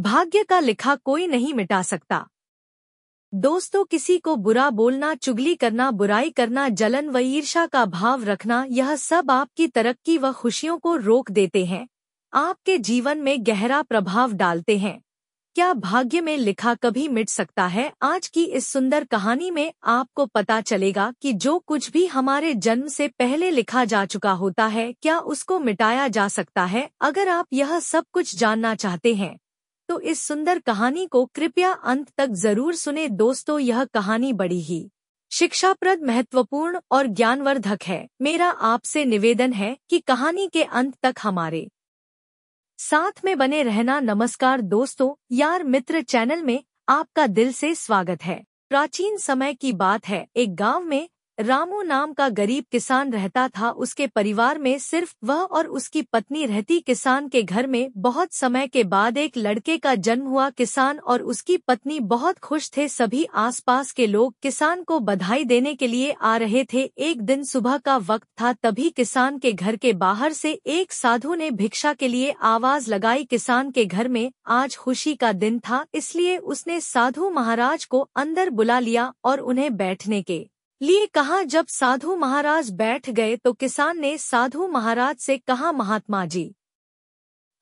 भाग्य का लिखा कोई नहीं मिटा सकता दोस्तों किसी को बुरा बोलना चुगली करना बुराई करना जलन व ईर्षा का भाव रखना यह सब आपकी तरक्की व खुशियों को रोक देते हैं आपके जीवन में गहरा प्रभाव डालते हैं क्या भाग्य में लिखा कभी मिट सकता है आज की इस सुंदर कहानी में आपको पता चलेगा कि जो कुछ भी हमारे जन्म से पहले लिखा जा चुका होता है क्या उसको मिटाया जा सकता है अगर आप यह सब कुछ जानना चाहते हैं तो इस सुंदर कहानी को कृपया अंत तक जरूर सुने दोस्तों यह कहानी बड़ी ही शिक्षाप्रद महत्वपूर्ण और ज्ञानवर्धक है मेरा आपसे निवेदन है कि कहानी के अंत तक हमारे साथ में बने रहना नमस्कार दोस्तों यार मित्र चैनल में आपका दिल से स्वागत है प्राचीन समय की बात है एक गांव में रामू नाम का गरीब किसान रहता था उसके परिवार में सिर्फ वह और उसकी पत्नी रहती किसान के घर में बहुत समय के बाद एक लड़के का जन्म हुआ किसान और उसकी पत्नी बहुत खुश थे सभी आसपास के लोग किसान को बधाई देने के लिए आ रहे थे एक दिन सुबह का वक्त था तभी किसान के घर के बाहर से एक साधु ने भिक्षा के लिए आवाज लगाई किसान के घर में आज खुशी का दिन था इसलिए उसने साधु महाराज को अंदर बुला लिया और उन्हें बैठने के लिए कहा जब साधु महाराज बैठ गए तो किसान ने साधु महाराज से कहा महात्मा जी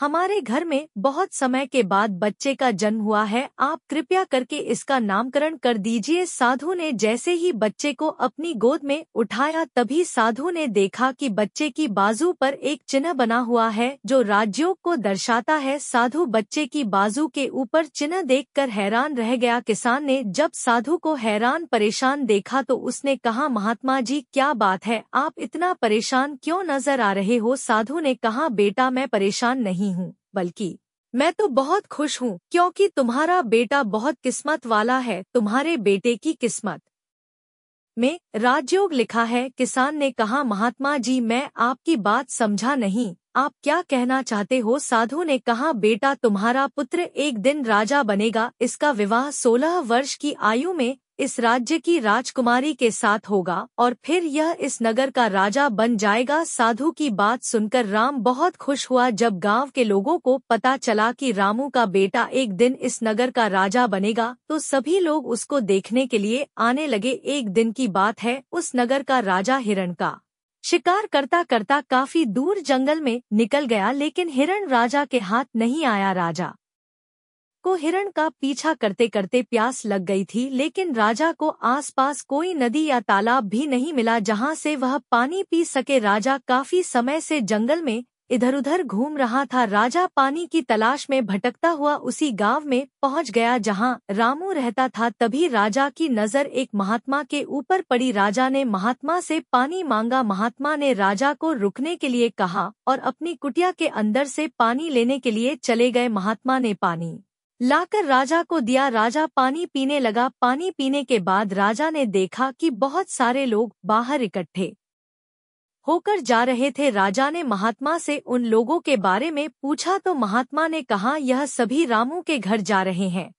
हमारे घर में बहुत समय के बाद बच्चे का जन्म हुआ है आप कृपया करके इसका नामकरण कर दीजिए साधु ने जैसे ही बच्चे को अपनी गोद में उठाया तभी साधु ने देखा कि बच्चे की बाजू पर एक चिन्ह बना हुआ है जो राज्यों को दर्शाता है साधु बच्चे की बाजू के ऊपर चिन्ह देखकर हैरान रह गया किसान ने जब साधु को हैरान परेशान देखा तो उसने कहा महात्मा जी क्या बात है आप इतना परेशान क्यों नजर आ रहे हो साधु ने कहा बेटा मैं परेशान नहीं नहीं हूँ बल्कि मैं तो बहुत खुश हूँ क्योंकि तुम्हारा बेटा बहुत किस्मत वाला है तुम्हारे बेटे की किस्मत में राजयोग लिखा है किसान ने कहा महात्मा जी मैं आपकी बात समझा नहीं आप क्या कहना चाहते हो साधु ने कहा बेटा तुम्हारा पुत्र एक दिन राजा बनेगा इसका विवाह सोलह वर्ष की आयु में इस राज्य की राजकुमारी के साथ होगा और फिर यह इस नगर का राजा बन जाएगा साधु की बात सुनकर राम बहुत खुश हुआ जब गांव के लोगों को पता चला कि रामू का बेटा एक दिन इस नगर का राजा बनेगा तो सभी लोग उसको देखने के लिए आने लगे एक दिन की बात है उस नगर का राजा हिरण का शिकार करता करता काफी दूर जंगल में निकल गया लेकिन हिरण राजा के हाथ नहीं आया राजा को हिरण का पीछा करते करते प्यास लग गई थी लेकिन राजा को आसपास कोई नदी या तालाब भी नहीं मिला जहां से वह पानी पी सके राजा काफी समय से जंगल में इधर उधर घूम रहा था राजा पानी की तलाश में भटकता हुआ उसी गांव में पहुंच गया जहां रामू रहता था तभी राजा की नजर एक महात्मा के ऊपर पड़ी राजा ने महात्मा से पानी मांगा महात्मा ने राजा को रुकने के लिए कहा और अपनी कुटिया के अंदर से पानी लेने के लिए चले गए महात्मा ने पानी लाकर राजा को दिया राजा पानी पीने लगा पानी पीने के बाद राजा ने देखा कि बहुत सारे लोग बाहर इकट्ठे होकर जा रहे थे राजा ने महात्मा से उन लोगों के बारे में पूछा तो महात्मा ने कहा यह सभी रामू के घर जा रहे हैं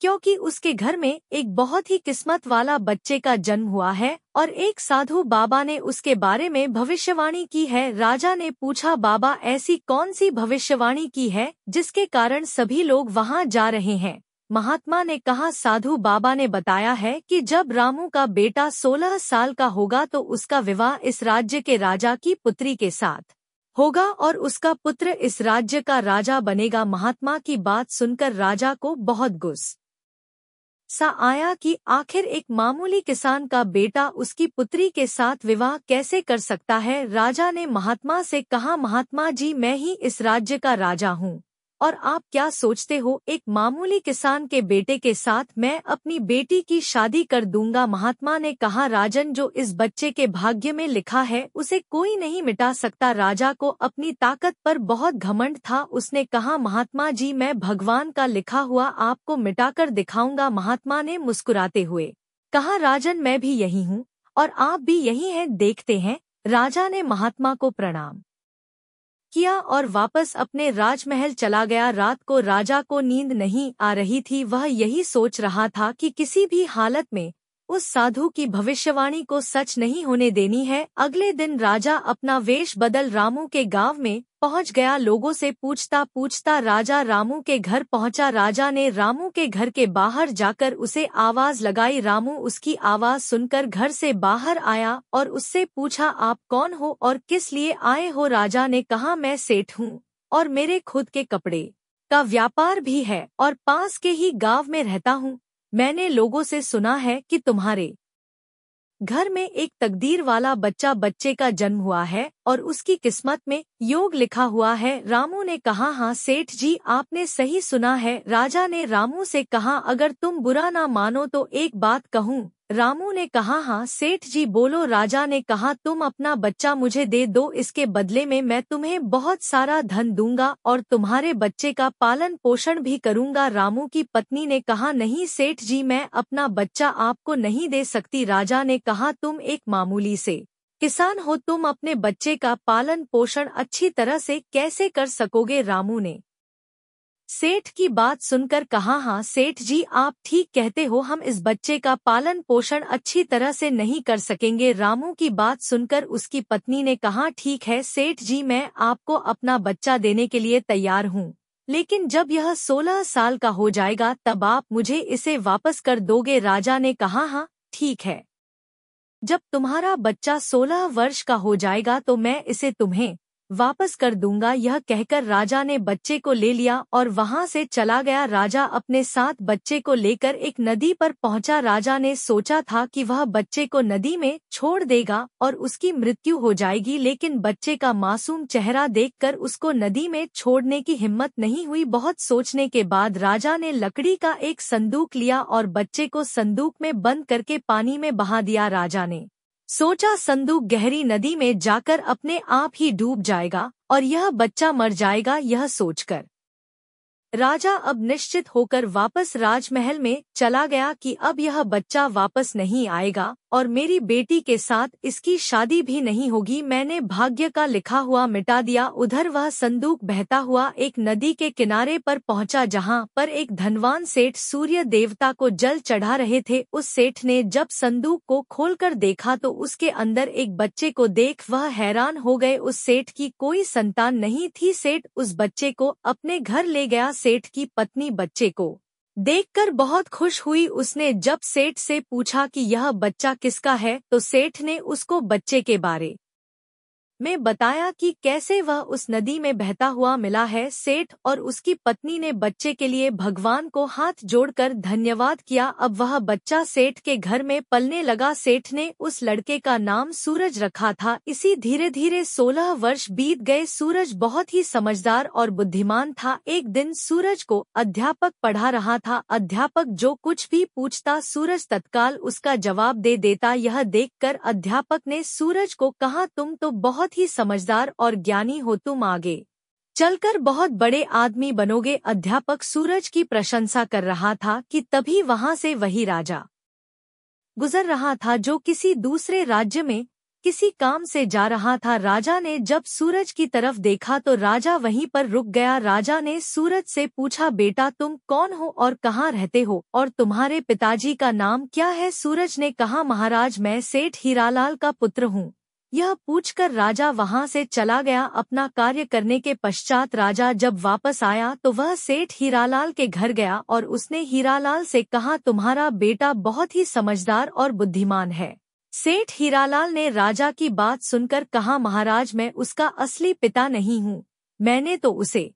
क्योंकि उसके घर में एक बहुत ही किस्मत वाला बच्चे का जन्म हुआ है और एक साधु बाबा ने उसके बारे में भविष्यवाणी की है राजा ने पूछा बाबा ऐसी कौन सी भविष्यवाणी की है जिसके कारण सभी लोग वहां जा रहे हैं महात्मा ने कहा साधु बाबा ने बताया है कि जब रामू का बेटा 16 साल का होगा तो उसका विवाह इस राज्य के राजा की पुत्री के साथ होगा और उसका पुत्र इस राज्य का राजा बनेगा महात्मा की बात सुनकर राजा को बहुत गुस्सा सा आया कि आखिर एक मामूली किसान का बेटा उसकी पुत्री के साथ विवाह कैसे कर सकता है राजा ने महात्मा से कहा महात्मा जी मैं ही इस राज्य का राजा हूँ और आप क्या सोचते हो एक मामूली किसान के बेटे के साथ मैं अपनी बेटी की शादी कर दूंगा महात्मा ने कहा राजन जो इस बच्चे के भाग्य में लिखा है उसे कोई नहीं मिटा सकता राजा को अपनी ताकत पर बहुत घमंड था उसने कहा महात्मा जी मैं भगवान का लिखा हुआ आपको मिटाकर दिखाऊंगा महात्मा ने मुस्कुराते हुए कहा राजन मैं भी यही हूँ और आप भी यही है देखते हैं राजा ने महात्मा को प्रणाम किया और वापस अपने राजमहल चला गया रात को राजा को नींद नहीं आ रही थी वह यही सोच रहा था कि किसी भी हालत में उस साधु की भविष्यवाणी को सच नहीं होने देनी है अगले दिन राजा अपना वेश बदल रामू के गांव में पहुंच गया लोगों से पूछता पूछता राजा रामू के घर पहुंचा राजा ने रामू के घर के बाहर जाकर उसे आवाज लगाई रामू उसकी आवाज सुनकर घर से बाहर आया और उससे पूछा आप कौन हो और किस लिए आए हो राजा ने कहा मैं सेठ हूँ और मेरे खुद के कपड़े का व्यापार भी है और पास के ही गांव में रहता हूँ मैंने लोगों से सुना है कि तुम्हारे घर में एक तकदीर वाला बच्चा बच्चे का जन्म हुआ है और उसकी किस्मत में योग लिखा हुआ है रामू ने कहा हाँ सेठ जी आपने सही सुना है राजा ने रामू से कहा अगर तुम बुरा ना मानो तो एक बात कहूँ रामू ने कहा हाँ सेठ जी बोलो राजा ने कहा तुम अपना बच्चा मुझे दे दो इसके बदले में मैं तुम्हें बहुत सारा धन दूंगा और तुम्हारे बच्चे का पालन पोषण भी करूंगा रामू की पत्नी ने कहा नहीं सेठ जी मैं अपना बच्चा आपको नहीं दे सकती राजा ने कहा तुम एक मामूली से किसान हो तुम अपने बच्चे का पालन पोषण अच्छी तरह से कैसे कर सकोगे रामू ने सेठ की बात सुनकर कहा हाँ सेठ जी आप ठीक कहते हो हम इस बच्चे का पालन पोषण अच्छी तरह से नहीं कर सकेंगे रामू की बात सुनकर उसकी पत्नी ने कहा ठीक है सेठ जी मैं आपको अपना बच्चा देने के लिए तैयार हूँ लेकिन जब यह सोलह साल का हो जाएगा तब आप मुझे इसे वापस कर दोगे राजा ने कहा हाँ ठीक है जब तुम्हारा बच्चा सोलह वर्ष का हो जाएगा तो मैं इसे तुम्हें वापस कर दूंगा यह कहकर राजा ने बच्चे को ले लिया और वहां से चला गया राजा अपने साथ बच्चे को लेकर एक नदी पर पहुंचा राजा ने सोचा था कि वह बच्चे को नदी में छोड़ देगा और उसकी मृत्यु हो जाएगी लेकिन बच्चे का मासूम चेहरा देखकर उसको नदी में छोड़ने की हिम्मत नहीं हुई बहुत सोचने के बाद राजा ने लकड़ी का एक संदूक लिया और बच्चे को संदूक में बंद करके पानी में बहा दिया राजा ने सोचा संदूक गहरी नदी में जाकर अपने आप ही डूब जाएगा और यह बच्चा मर जाएगा यह सोचकर राजा अब निश्चित होकर वापस राजमहल में चला गया कि अब यह बच्चा वापस नहीं आएगा और मेरी बेटी के साथ इसकी शादी भी नहीं होगी मैंने भाग्य का लिखा हुआ मिटा दिया उधर वह संदूक बहता हुआ एक नदी के किनारे पर पहुंचा जहां पर एक धनवान सेठ सूर्य देवता को जल चढ़ा रहे थे उस सेठ ने जब संदूक को खोलकर देखा तो उसके अंदर एक बच्चे को देख वह हैरान हो गए उस सेठ की कोई संतान नहीं थी सेठ उस बच्चे को अपने घर ले गया सेठ की पत्नी बच्चे को देखकर बहुत खुश हुई उसने जब सेठ से पूछा कि यह बच्चा किसका है तो सेठ ने उसको बच्चे के बारे में बताया कि कैसे वह उस नदी में बहता हुआ मिला है सेठ और उसकी पत्नी ने बच्चे के लिए भगवान को हाथ जोड़कर धन्यवाद किया अब वह बच्चा सेठ के घर में पलने लगा सेठ ने उस लड़के का नाम सूरज रखा था इसी धीरे धीरे सोलह वर्ष बीत गए सूरज बहुत ही समझदार और बुद्धिमान था एक दिन सूरज को अध्यापक पढ़ा रहा था अध्यापक जो कुछ भी पूछता सूरज तत्काल उसका जवाब दे देता यह देख अध्यापक ने सूरज को कहा तुम तो बहुत बहुत ही समझदार और ज्ञानी हो तुम आगे चलकर बहुत बड़े आदमी बनोगे अध्यापक सूरज की प्रशंसा कर रहा था कि तभी वहां से वही राजा गुजर रहा था जो किसी दूसरे राज्य में किसी काम से जा रहा था राजा ने जब सूरज की तरफ देखा तो राजा वहीं पर रुक गया राजा ने सूरज से पूछा बेटा तुम कौन हो और कहाँ रहते हो और तुम्हारे पिताजी का नाम क्या है सूरज ने कहा महाराज मैं सेठ हीरालाल का पुत्र हूँ यह पूछकर राजा वहां से चला गया अपना कार्य करने के पश्चात राजा जब वापस आया तो वह सेठ हीरालाल के घर गया और उसने हीरालाल से कहा तुम्हारा बेटा बहुत ही समझदार और बुद्धिमान है सेठ हीरालाल ने राजा की बात सुनकर कहा महाराज मैं उसका असली पिता नहीं हूँ मैंने तो उसे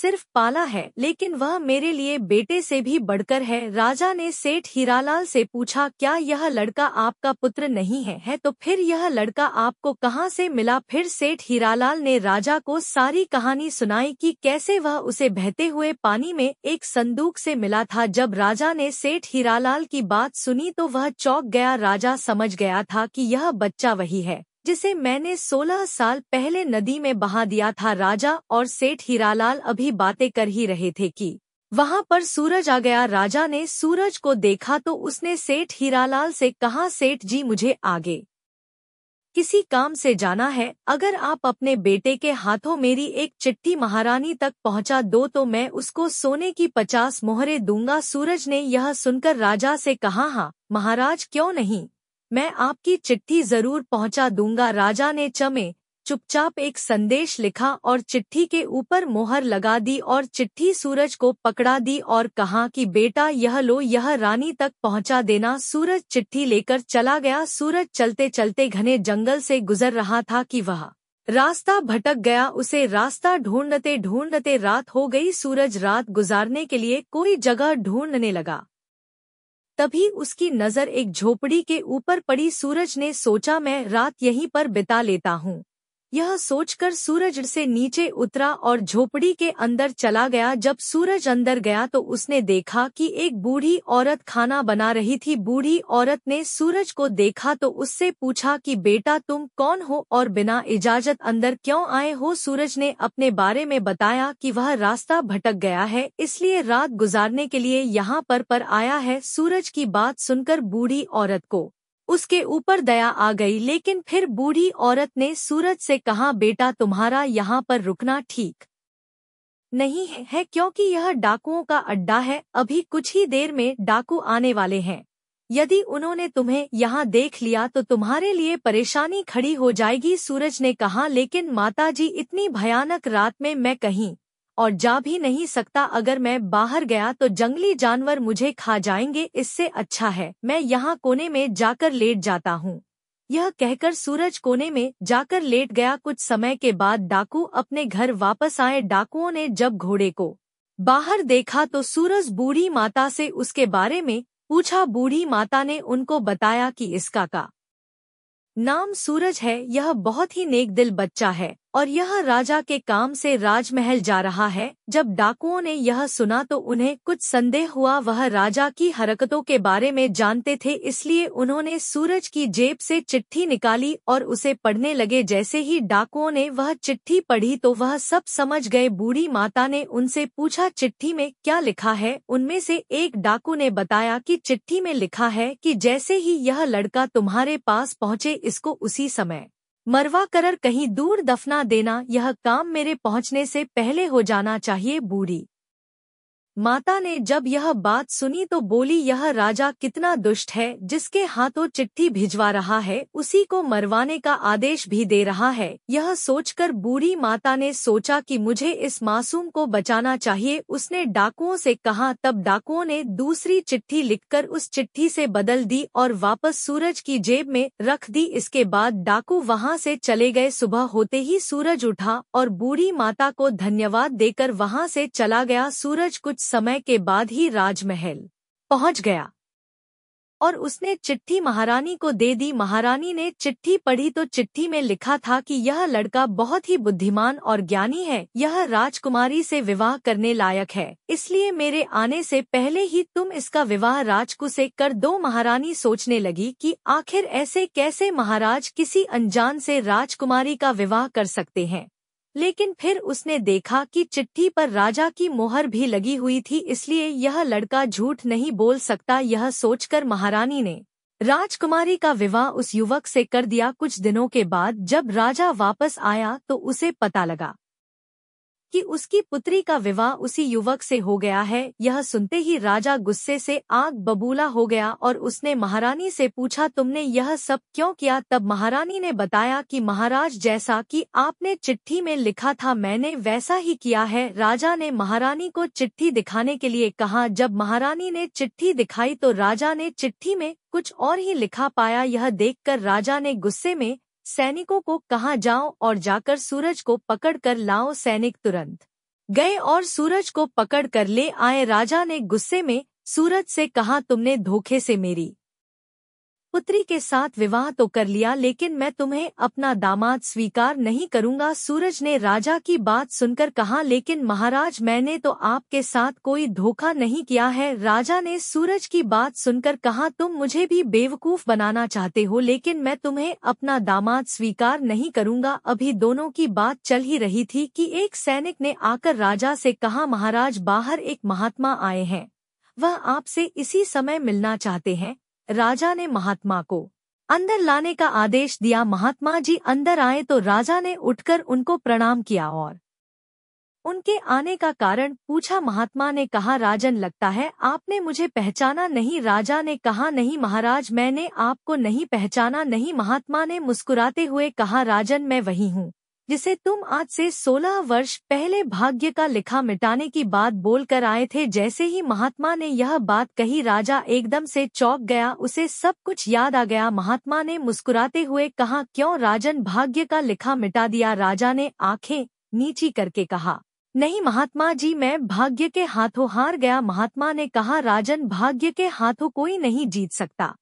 सिर्फ पाला है लेकिन वह मेरे लिए बेटे से भी बढ़कर है राजा ने सेठ हीरालाल से पूछा क्या यह लड़का आपका पुत्र नहीं है है तो फिर यह लड़का आपको कहाँ से मिला फिर सेठ हीरालाल ने राजा को सारी कहानी सुनाई कि कैसे वह उसे बहते हुए पानी में एक संदूक से मिला था जब राजा ने सेठ हीरालाल की बात सुनी तो वह चौक गया राजा समझ गया था की यह बच्चा वही है जिसे मैंने 16 साल पहले नदी में बहा दिया था राजा और सेठ हीरालाल अभी बातें कर ही रहे थे कि वहां पर सूरज आ गया राजा ने सूरज को देखा तो उसने सेठ हीरालाल से कहा सेठ जी मुझे आगे किसी काम से जाना है अगर आप अपने बेटे के हाथों मेरी एक चिट्ठी महारानी तक पहुंचा दो तो मैं उसको सोने की पचास मोहरे दूंगा सूरज ने यह सुनकर राजा से कहा हाँ महाराज क्यों नहीं मैं आपकी चिट्ठी जरूर पहुंचा दूंगा राजा ने चमे चुपचाप एक संदेश लिखा और चिट्ठी के ऊपर मोहर लगा दी और चिट्ठी सूरज को पकड़ा दी और कहा कि बेटा यह लो यह रानी तक पहुंचा देना सूरज चिट्ठी लेकर चला गया सूरज चलते चलते घने जंगल से गुजर रहा था कि वह रास्ता भटक गया उसे रास्ता ढूंढते ढूंढते रात हो गई सूरज रात गुजारने के लिए कोई जगह ढूंढने लगा तभी उसकी नजर एक झोपड़ी के ऊपर पड़ी सूरज ने सोचा मैं रात यहीं पर बिता लेता हूँ यह सोचकर सूरज से नीचे उतरा और झोपड़ी के अंदर चला गया जब सूरज अंदर गया तो उसने देखा कि एक बूढ़ी औरत खाना बना रही थी बूढ़ी औरत ने सूरज को देखा तो उससे पूछा कि बेटा तुम कौन हो और बिना इजाजत अंदर क्यों आए हो सूरज ने अपने बारे में बताया कि वह रास्ता भटक गया है इसलिए रात गुजारने के लिए यहाँ पर पर आया है सूरज की बात सुनकर बूढ़ी औरत को उसके ऊपर दया आ गई लेकिन फिर बूढ़ी औरत ने सूरज से कहा बेटा तुम्हारा यहाँ पर रुकना ठीक नहीं है क्योंकि यह डाकुओं का अड्डा है अभी कुछ ही देर में डाकू आने वाले हैं यदि उन्होंने तुम्हें यहाँ देख लिया तो तुम्हारे लिए परेशानी खड़ी हो जाएगी सूरज ने कहा लेकिन माताजी इतनी भयानक रात में मैं कहीं और जा भी नहीं सकता अगर मैं बाहर गया तो जंगली जानवर मुझे खा जाएंगे इससे अच्छा है मैं यहाँ कोने में जाकर लेट जाता हूँ यह कहकर सूरज कोने में जाकर लेट गया कुछ समय के बाद डाकू अपने घर वापस आए डाकुओं ने जब घोड़े को बाहर देखा तो सूरज बूढ़ी माता से उसके बारे में पूछा बूढ़ी माता ने उनको बताया कि इसका का नाम सूरज है यह बहुत ही नेक दिल बच्चा है और यह राजा के काम से राजमहल जा रहा है जब डाकुओं ने यह सुना तो उन्हें कुछ संदेह हुआ वह राजा की हरकतों के बारे में जानते थे इसलिए उन्होंने सूरज की जेब से चिट्ठी निकाली और उसे पढ़ने लगे जैसे ही डाकुओं ने वह चिट्ठी पढ़ी तो वह सब समझ गए बूढ़ी माता ने उनसे पूछा चिट्ठी में क्या लिखा है उनमें से एक डाकू ने बताया की चिट्ठी में लिखा है की जैसे ही यह लड़का तुम्हारे पास पहुँचे इसको उसी समय मरवा करर कहीं दूर दफना देना यह काम मेरे पहुंचने से पहले हो जाना चाहिए बूढ़ी माता ने जब यह बात सुनी तो बोली यह राजा कितना दुष्ट है जिसके हाथों चिट्ठी भिजवा रहा है उसी को मरवाने का आदेश भी दे रहा है यह सोचकर बूढ़ी माता ने सोचा कि मुझे इस मासूम को बचाना चाहिए उसने डाकुओं से कहा तब डाकुओं ने दूसरी चिट्ठी लिखकर उस चिट्ठी से बदल दी और वापस सूरज की जेब में रख दी इसके बाद डाकू वहाँ ऐसी चले गए सुबह होते ही सूरज उठा और बूढ़ी माता को धन्यवाद देकर वहाँ ऐसी चला गया सूरज कुछ समय के बाद ही राजमहल पहुंच गया और उसने चिट्ठी महारानी को दे दी महारानी ने चिट्ठी पढ़ी तो चिट्ठी में लिखा था कि यह लड़का बहुत ही बुद्धिमान और ज्ञानी है यह राजकुमारी से विवाह करने लायक है इसलिए मेरे आने से पहले ही तुम इसका विवाह राजकु से कर दो महारानी सोचने लगी कि आखिर ऐसे कैसे महाराज किसी अनजान से राजकुमारी का विवाह कर सकते हैं लेकिन फिर उसने देखा कि चिट्ठी पर राजा की मोहर भी लगी हुई थी इसलिए यह लड़का झूठ नहीं बोल सकता यह सोचकर महारानी ने राजकुमारी का विवाह उस युवक से कर दिया कुछ दिनों के बाद जब राजा वापस आया तो उसे पता लगा कि उसकी पुत्री का विवाह उसी युवक से हो गया है यह सुनते ही राजा गुस्से से आग बबूला हो गया और उसने महारानी से पूछा तुमने यह सब क्यों किया तब महारानी ने बताया कि महाराज जैसा कि आपने चिट्ठी में लिखा था मैंने वैसा ही किया है राजा ने महारानी को चिट्ठी दिखाने के लिए कहा जब महारानी ने चिट्ठी दिखाई तो राजा ने चिट्ठी में कुछ और ही लिखा पाया यह देखकर राजा ने गुस्से में सैनिकों को कहा जाओ और जाकर सूरज को पकड़ कर लाओ सैनिक तुरंत गए और सूरज को पकड़ कर ले आए राजा ने गुस्से में सूरज से कहा तुमने धोखे से मेरी पुत्री के साथ विवाह तो कर लिया लेकिन मैं तुम्हें अपना दामाद स्वीकार नहीं करूंगा सूरज ने राजा की बात सुनकर कहा लेकिन महाराज मैंने तो आपके साथ कोई धोखा नहीं किया है राजा ने सूरज की बात सुनकर कहा तुम मुझे भी बेवकूफ बनाना चाहते हो लेकिन मैं तुम्हें अपना दामाद स्वीकार नहीं करूंगा अभी दोनों की बात चल ही रही थी की एक सैनिक ने आकर राजा से कहा महाराज बाहर एक महात्मा आए हैं वह आपसे इसी समय मिलना चाहते हैं राजा ने महात्मा को अंदर लाने का आदेश दिया महात्मा जी अंदर आए तो राजा ने उठकर उनको प्रणाम किया और उनके आने का कारण पूछा महात्मा ने कहा राजन लगता है आपने मुझे पहचाना नहीं राजा ने कहा नहीं महाराज मैंने आपको नहीं पहचाना नहीं महात्मा ने मुस्कुराते हुए कहा राजन मैं वही हूँ जिसे तुम आज से 16 वर्ष पहले भाग्य का लिखा मिटाने की बात बोलकर आए थे जैसे ही महात्मा ने यह बात कही राजा एकदम से चौक गया उसे सब कुछ याद आ गया महात्मा ने मुस्कुराते हुए कहा क्यों राजन भाग्य का लिखा मिटा दिया राजा ने आंखें नीची करके कहा नहीं महात्मा जी मैं भाग्य के हाथों हार गया महात्मा ने कहा राजन भाग्य के हाथों कोई नहीं जीत सकता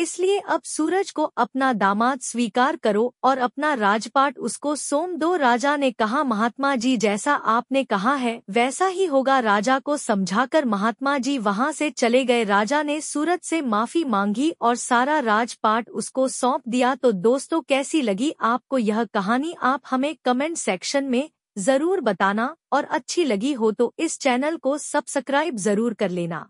इसलिए अब सूरज को अपना दामाद स्वीकार करो और अपना राजपाट उसको सोम दो राजा ने कहा महात्मा जी जैसा आपने कहा है वैसा ही होगा राजा को समझाकर महात्मा जी वहां से चले गए राजा ने सूरज से माफी मांगी और सारा राजपाट उसको सौंप दिया तो दोस्तों कैसी लगी आपको यह कहानी आप हमें कमेंट सेक्शन में जरूर बताना और अच्छी लगी हो तो इस चैनल को सब्सक्राइब जरूर कर लेना